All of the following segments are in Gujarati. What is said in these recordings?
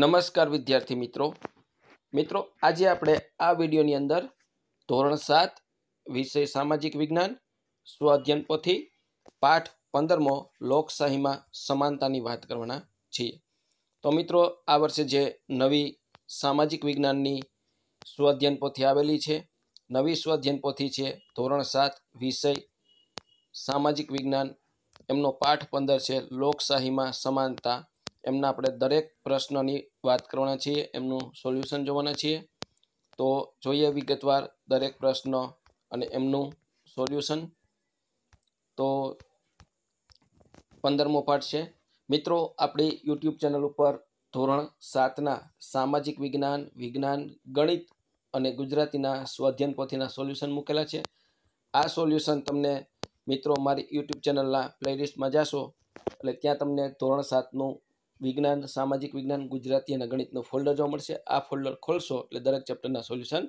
નમસ્કાર વિદ્યાર્થી મિત્રો મિત્રો આજે આપણે આ વિડીયોની અંદર ધોરણ સાત વિષય સામાજિક વિજ્ઞાન સ્વાધ્યન પોથી પાઠ પંદરમો લોકશાહીમાં સમાનતાની વાત કરવાના છીએ તો મિત્રો આ વર્ષે જે નવી સામાજિક વિજ્ઞાનની સ્વાધ્યન પોથી આવેલી છે નવી સ્વાધ્યન પોથી છે ધોરણ સાત વિષય સામાજિક વિજ્ઞાન એમનો પાઠ પંદર છે લોકશાહીમાં સમાનતા એમના આપણે દરેક પ્રશ્નની વાત કરવાના છીએ એમનું સોલ્યુશન જોવાના છીએ તો જોઈએ વિગતવાર દરેક પ્રશ્ન અને એમનું સોલ્યુશન તો પંદરમો પાઠ છે મિત્રો આપણી યુટ્યુબ ચેનલ ઉપર ધોરણ સાતના સામાજિક વિજ્ઞાન વિજ્ઞાન ગણિત અને ગુજરાતીના સ્વાધ્યન પોથીના સોલ્યુશન મૂકેલા છે આ સોલ્યુશન તમને મિત્રો મારી યુટ્યુબ ચેનલના પ્લેલિસ્ટમાં જાશો એટલે ત્યાં તમને ધોરણ સાતનું વિજ્ઞાન સામાજિક વિજ્ઞાન ગુજરાતી અને ગણિતનો ફોલ્ડર જોવા મળશે આ ફોલ્ડર ખોલશો એટલે દરેક ચેપ્ટરના સોલ્યુશન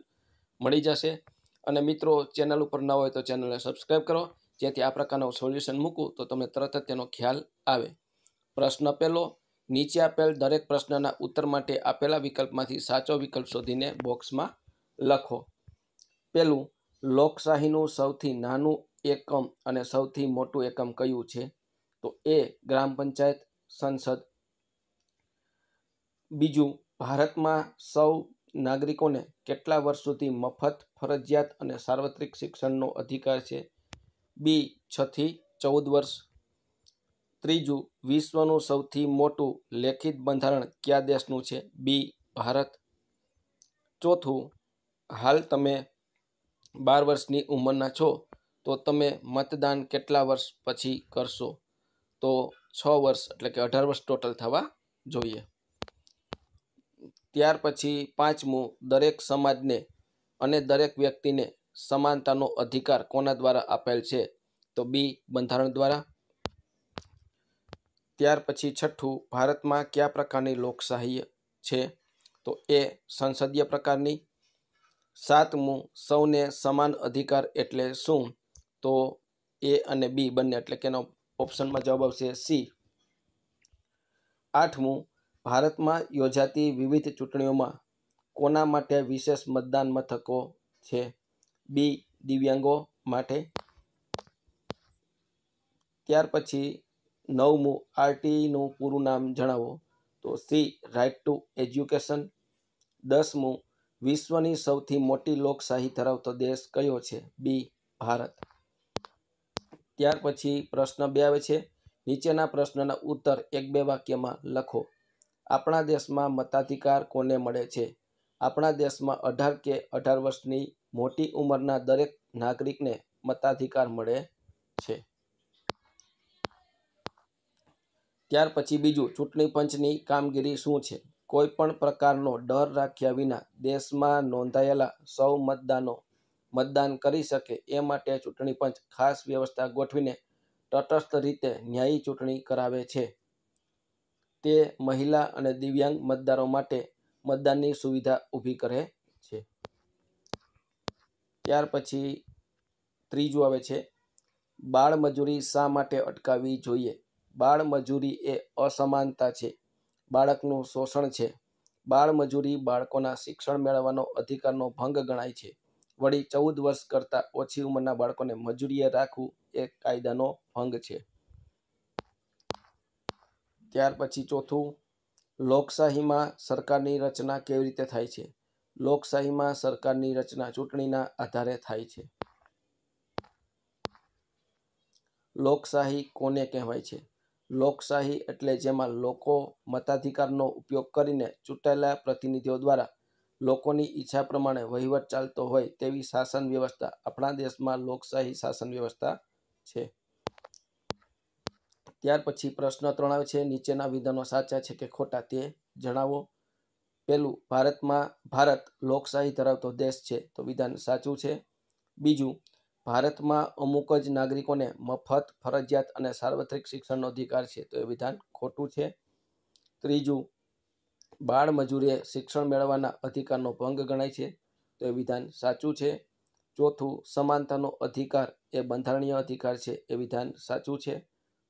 મળી જશે અને મિત્રો ચેનલ ઉપર ન હોય તો ચેનલને સબસ્ક્રાઈબ કરો જેથી આ પ્રકારનું સોલ્યુશન મૂકું તો તમને તરત જ તેનો ખ્યાલ આવે પ્રશ્ન પહેલો નીચે આપેલ દરેક પ્રશ્નના ઉત્તર માટે આપેલા વિકલ્પમાંથી સાચો વિકલ્પ શોધીને બોક્સમાં લખો પહેલું લોકશાહીનું સૌથી નાનું એકમ અને સૌથી મોટું એકમ કયું છે તો એ ગ્રામ પંચાયત સંસદ બીજું ભારતમાં સૌ નાગરિકોને કેટલા વર્ષ સુધી મફત ફરજિયાત અને સાર્વત્રિક શિક્ષણનો અધિકાર છે બી છથી ચૌદ વર્ષ ત્રીજું વિશ્વનું સૌથી મોટું લેખિત બંધારણ કયા દેશનું છે બી ભારત ચોથું હાલ તમે બાર વર્ષની ઉંમરના છો તો તમે મતદાન કેટલા વર્ષ પછી કરશો તો છ વર્ષ એટલે કે અઢાર વર્ષ ટોટલ થવા જોઈએ ત્યાર પછી પાંચમું દરેક સમાજને અને દરેક વ્યક્તિને સમાનતાનો અધિકાર કોના દ્વારા આપેલ છે તો બી બંધારણ દ્વારા ત્યાર પછી છઠ્ઠું ભારતમાં કયા પ્રકારની લોકશાહી છે તો એ સંસદીય પ્રકારની સાતમું સૌને સમાન અધિકાર એટલે શું તો એ અને બી બંને એટલે કેનો ઓપ્શનમાં જવાબ આવશે સી આઠમું ભારતમાં યોજાતી વિવિધ ચૂંટણીઓમાં કોના માટે વિશેષ મતદાન મથકો છે બી દિવ્યાંગો માટે ત્યાર પછી નવમું આરટીઈનું પૂરું નામ જણાવો તો સી રાઇટ ટુ એજ્યુકેશન દસમું વિશ્વની સૌથી મોટી લોકશાહી ધરાવતો દેશ કયો છે બી ભારત ત્યાર પછી પ્રશ્ન બે આવે છે નીચેના પ્રશ્નના ઉત્તર એક બે વાક્યમાં લખો આપણા દેશમાં મતાધિકાર કોને મળે છે આપણા દેશમાં અઢાર કે અઢાર વર્ષની મોટી ઉંમરના દરેક નાગરિકને મતાધિકાર મળે છે ત્યાર પછી બીજું ચૂંટણી પંચની કામગીરી શું છે કોઈ પણ પ્રકારનો ડર રાખ્યા વિના દેશમાં નોંધાયેલા સૌ મતદાનો મતદાન કરી શકે એ માટે ચૂંટણી પંચ ખાસ વ્યવસ્થા ગોઠવીને તટસ્થ રીતે ન્યાયી ચૂંટણી કરાવે છે તે મહિલા અને દિવ્યાંગ મતદારો માટે મતદાનની સુવિધા ઊભી કરે છે ત્યાર પછી ત્રીજું આવે છે બાળ મજૂરી શા માટે અટકાવવી જોઈએ બાળ મજૂરી એ અસમાનતા છે બાળકનું શોષણ છે બાળ મજૂરી બાળકોના શિક્ષણ મેળવવાનો અધિકારનો ભંગ ગણાય છે વળી ચૌદ વર્ષ કરતાં ઓછી ઉંમરના બાળકોને મજૂરીએ રાખવું એ કાયદાનો ભંગ છે ત્યાર પછી ચોથું લોકશાહીમાં સરકારની રચના કેવી રીતે થાય છે લોકશાહીમાં સરકારની રચના ચૂંટણીના આધારે થાય છે લોકશાહી કોને કહેવાય છે લોકશાહી એટલે જેમાં લોકો મતાધિકારનો ઉપયોગ કરીને ચૂંટાયેલા પ્રતિનિધિઓ દ્વારા લોકોની ઈચ્છા પ્રમાણે વહીવટ ચાલતો હોય તેવી શાસન વ્યવસ્થા આપણા દેશમાં લોકશાહી શાસન વ્યવસ્થા છે ત્યાર પછી પ્રશ્ન ત્રણ આવે છે નીચેના વિધાનો સાચા છે કે ખોટા તે જણાવો પહેલું ભારતમાં ભારત લોકશાહી ધરાવતો દેશ છે તો વિધાન સાચું છે બીજું ભારતમાં અમુક જ નાગરિકોને મફત ફરજિયાત અને સાર્વત્રિક શિક્ષણનો અધિકાર છે તો એ વિધાન ખોટું છે ત્રીજું બાળ મજૂરીએ શિક્ષણ મેળવવાના અધિકારનો ભંગ ગણાય છે તો એ વિધાન સાચું છે ચોથું સમાનતાનો અધિકાર એ બંધારણીય અધિકાર છે એ વિધાન સાચું છે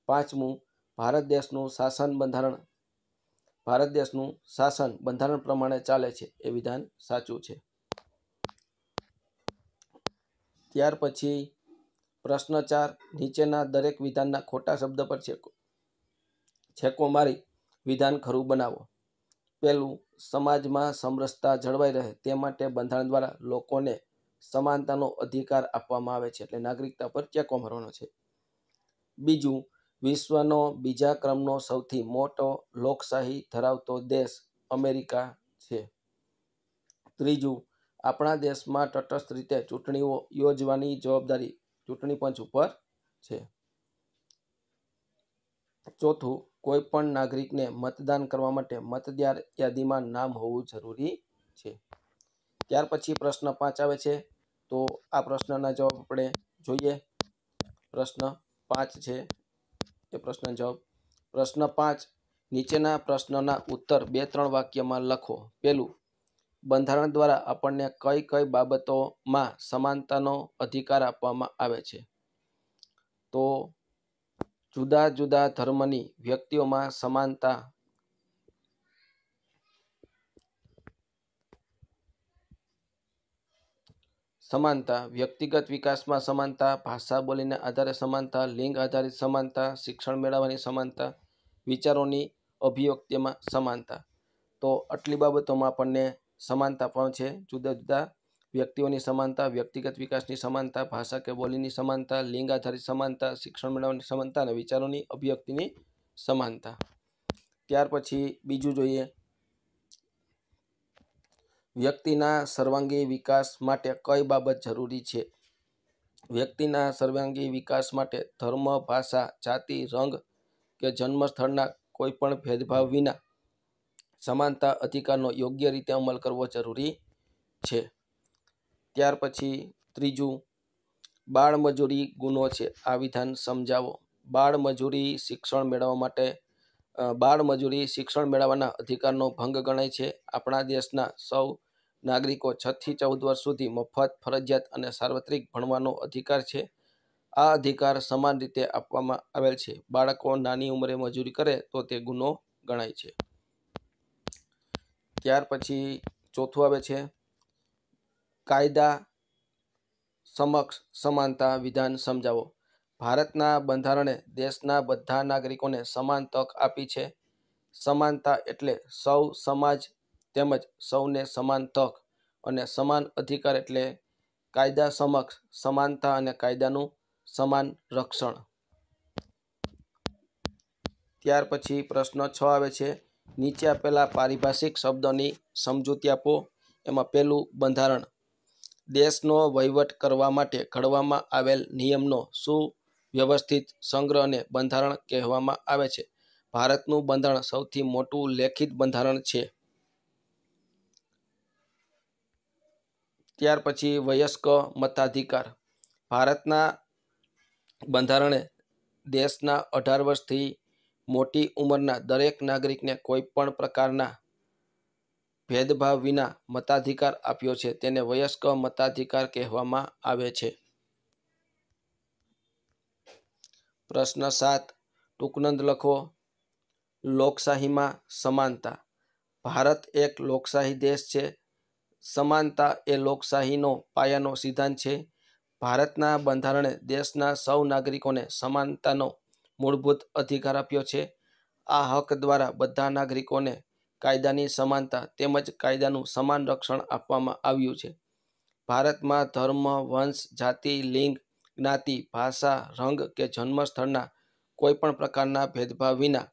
પાંચમું ભારત દેશનું શાસન બંધારણ ભારત દેશનું શાસન બંધારણ પ્રમાણે ચાલે છે એ વિધાન સાચું છે ત્યાર પછી પ્રશ્ન ચાર નીચેના દરેક વિધાનના ખોટા શબ્દ પર છેકો છેકો મારી વિધાન ખરું બનાવો પહેલું સમાજમાં સમરસતા જળવાઈ રહે તે માટે બંધારણ દ્વારા લોકોને સમાનતાનો અધિકાર આપવામાં આવે છે એટલે નાગરિકતા પર ચેકો મારવાનો છે બીજું વિશ્વનો બીજા ક્રમનો સૌથી મોટો લોકશાહી ધરાવતો દેશ અમેરિકા છે ત્રીજું આપણા દેશમાં તટસ્થ રીતે ચૂંટણીઓ યોજવાની જવાબદારી ચૂંટણી પંચ ઉપર છે ચોથું કોઈ પણ નાગરિકને મતદાન કરવા માટે મતદાર યાદીમાં નામ હોવું જરૂરી છે ત્યાર પછી પ્રશ્ન પાંચ આવે છે તો આ પ્રશ્નના જવાબ આપણે જોઈએ પ્રશ્ન પાંચ છે એ પ્રશ્ન જવાબ પ્રશ્ન પાંચ નીચેના પ્રશ્નના ઉત્તર બે ત્રણ વાક્યમાં લખો પેલું બંધારણ દ્વારા આપણને કઈ કઈ બાબતોમાં સમાનતાનો અધિકાર આપવામાં આવે છે તો જુદા જુદા ધર્મની વ્યક્તિઓમાં સમાનતા સમાનતા વ્યક્તિગત વિકાસમાં સમાનતા ભાષા બોલીને આધારે સમાનતા લિંગ આધારિત સમાનતા શિક્ષણ મેળવવાની સમાનતા વિચારોની અભિવ્યક્તિમાં સમાનતા તો આટલી બાબતોમાં આપણને સમાનતા પણ છે જુદા જુદા વ્યક્તિઓની સમાનતા વ્યક્તિગત વિકાસની સમાનતા ભાષા કે બોલીની સમાનતા લિંગ આધારિત સમાનતા શિક્ષણ મેળવવાની સમાનતા અને વિચારોની અભિવ્યક્તિની સમાનતા ત્યાર પછી બીજું જોઈએ વ્યક્તિના સર્વાંગી વિકાસ માટે કઈ બાબત જરૂરી છે વ્યક્તિના સર્વાંગી વિકાસ માટે ધર્મ ભાષા જાતિ રંગ કે જન્મસ્થળના કોઈપણ ભેદભાવ વિના સમાનતા અધિકારનો યોગ્ય રીતે અમલ કરવો જરૂરી છે ત્યાર પછી ત્રીજું બાળમજૂરી ગુનો છે આ વિધાન સમજાવો બાળમજૂરી શિક્ષણ મેળવવા માટે બાળમજૂરી શિક્ષણ મેળવવાના અધિકારનો ભંગ ગણાય છે આપણા દેશના સૌ નાગરિકો છથી ચૌદ વર્ષ સુધી મફત ફરજિયાત અને સાર્વત્રિક ભણવાનો અધિકાર છે આ અધિકાર સમાન રીતે આપવામાં આવેલ છે બાળકો નાની ઉંમરે મજૂરી કરે તો તે ગુનો ગણાય છે ત્યાર પછી ચોથું આવે છે કાયદા સમક્ષ સમાનતા વિધાન સમજાવો ભારતના બંધારણે દેશના બધા નાગરિકોને સમાન તક આપી છે સમાનતા એટલે સૌ સમાજ તેમજ સૌને સમાન તક અને સમાન અધિકાર એટલે કાયદા સમક્ષ સમાનતા અને કાયદાનું સમાન રક્ષણ ત્યાર પછી પ્રશ્ન છ આવે છે નીચે આપેલા પારિભાષિક શબ્દોની સમજૂતી આપો એમાં પહેલું બંધારણ દેશનો વહીવટ કરવા માટે ઘડવામાં આવેલ નિયમનો શું વ્યવસ્થિત સંગ્રહને બંધારણ કહેવામાં આવે છે ભારતનું બંધારણ સૌથી મોટું લેખિત બંધારણ છે ત્યાર પછી વયસ્ક મતાધિકાર ભારતના બંધારણે દેશના અઢાર વર્ષથી મોટી ઉંમરના દરેક નાગરિકને કોઈપણ પ્રકારના ભેદભાવ વિના મતાધિકાર આપ્યો છે તેને વયસ્ક મતાધિકાર કહેવામાં આવે છે પ્રશ્ન સાત ટૂંકનંદ લખો લોકશાહીમાં સમાનતા ભારત એક લોકશાહી દેશ છે સમાનતા એ લોકશાહીનો પાયાનો સિદ્ધાંત છે ભારતના બંધારણે દેશના સૌ નાગરિકોને સમાનતાનો મૂળભૂત અધિકાર આપ્યો છે આ હક દ્વારા બધા નાગરિકોને કાયદાની સમાનતા તેમજ કાયદાનું સમાન રક્ષણ આપવામાં આવ્યું છે ભારતમાં ધર્મ વંશ જાતિ લિંગ જ્ઞાતિ ભાષા રંગ કે જન્મસ્થળના પણ પ્રકારના ભેદભાવ વિના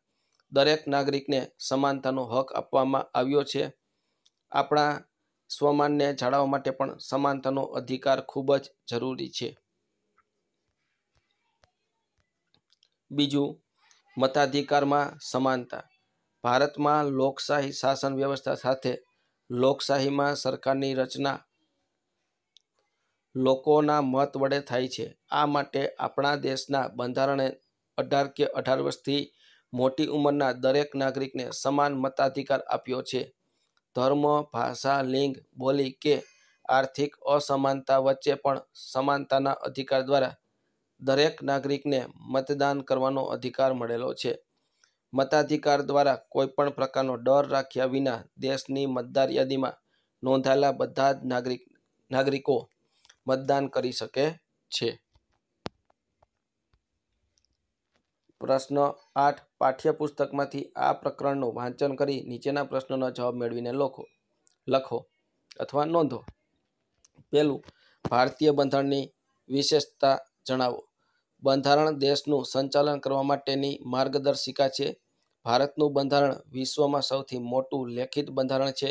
દરેક નાગરિકને સમાનતાનો હક આપવામાં આવ્યો છે આપણા સ્વમાનને જાળવવા માટે પણ સમાનતાનો અધિકાર ખૂબ જ જરૂરી છે બીજું મતાધિકારમાં સમાનતા ભારતમાં લોકશાહી શાસન વ્યવસ્થા સાથે લોકશાહીમાં સરકારની રચના લોકોના મત વડે થાય છે આ માટે આપણા દેશના બંધારણે અઢાર કે અઢાર વર્ષથી મોટી ઉંમરના દરેક નાગરિકને સમાન મતાધિકાર આપ્યો છે ધર્મ ભાષા લિંગ બોલી કે આર્થિક અસમાનતા વચ્ચે પણ સમાનતાના અધિકાર દ્વારા દરેક નાગરિકને મતદાન કરવાનો અધિકાર મળેલો છે મતાધિકાર દ્વારા કોઈપણ પ્રકારનો ડર રાખ્યા વિના દેશની મતદાર યાદીમાં નોંધાયેલા બધા જ નાગરિક નાગરિકો મતદાન કરી શકે છે પ્રશ્ન આઠ પાઠ્યપુસ્તકમાંથી આ પ્રકરણનું વાંચન કરી નીચેના પ્રશ્નોનો જવાબ મેળવીને લખો લખો અથવા નોંધો પહેલું ભારતીય બંધારણની વિશેષતા જણાવો બંધારણ દેશનું સંચાલન કરવા માટેની માર્ગદર્શિકા છે ભારતનું બંધારણ વિશ્વમાં સૌથી મોટું લેખિત બંધારણ છે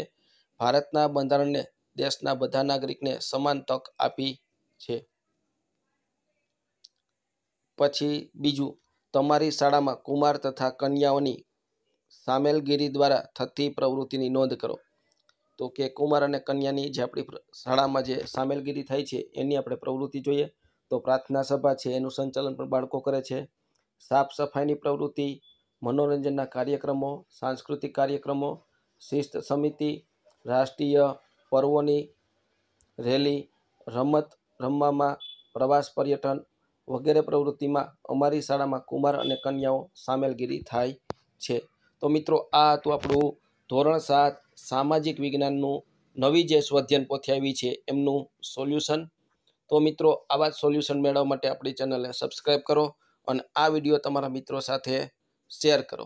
ભારતના બંધારણને દેશના બધા નાગરિકને સમાન તક આપી છે પછી બીજું તમારી શાળામાં કુમાર તથા કન્યાઓની સામેલગીરી દ્વારા થતી પ્રવૃત્તિની નોંધ કરો તો કે કુમાર અને કન્યાની જે આપણી શાળામાં જે સામેલગીરી થાય છે એની આપણે પ્રવૃત્તિ જોઈએ તો પ્રાર્થના સભા છે એનું સંચાલન પણ બાળકો કરે છે સાફ સફાઈની પ્રવૃત્તિ મનોરંજનના કાર્યક્રમો સાંસ્કૃતિક કાર્યક્રમો શિસ્ત સમિતિ રાષ્ટ્રીય પર્વોની રેલી રમત રમવામાં પ્રવાસ પર્યટન વગેરે પ્રવૃત્તિમાં અમારી શાળામાં કુમાર અને કન્યાઓ સામેલગીરી થાય છે તો મિત્રો આ હતું આપણું ધોરણ સાત સામાજિક વિજ્ઞાનનું નવી જે સ્વધ્યન પોથી આવી છે એમનું સોલ્યુશન તો મિત્રો આવા જ સોલ્યુશન મેળવવા માટે આપણી ચેનલને સબસ્ક્રાઈબ કરો અને આ વિડીયો તમારા મિત્રો સાથે શેર કરો